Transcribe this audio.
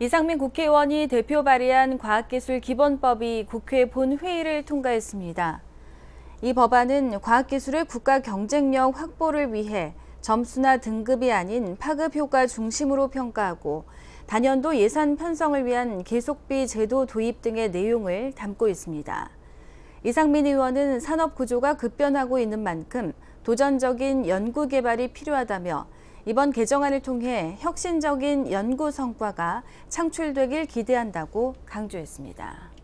이상민 국회의원이 대표 발의한 과학기술 기본법이 국회 본회의를 통과했습니다. 이 법안은 과학기술의 국가 경쟁력 확보를 위해 점수나 등급이 아닌 파급 효과 중심으로 평가하고 단연도 예산 편성을 위한 계속비 제도 도입 등의 내용을 담고 있습니다. 이상민 의원은 산업 구조가 급변하고 있는 만큼 도전적인 연구 개발이 필요하다며 이번 개정안을 통해 혁신적인 연구 성과가 창출되길 기대한다고 강조했습니다.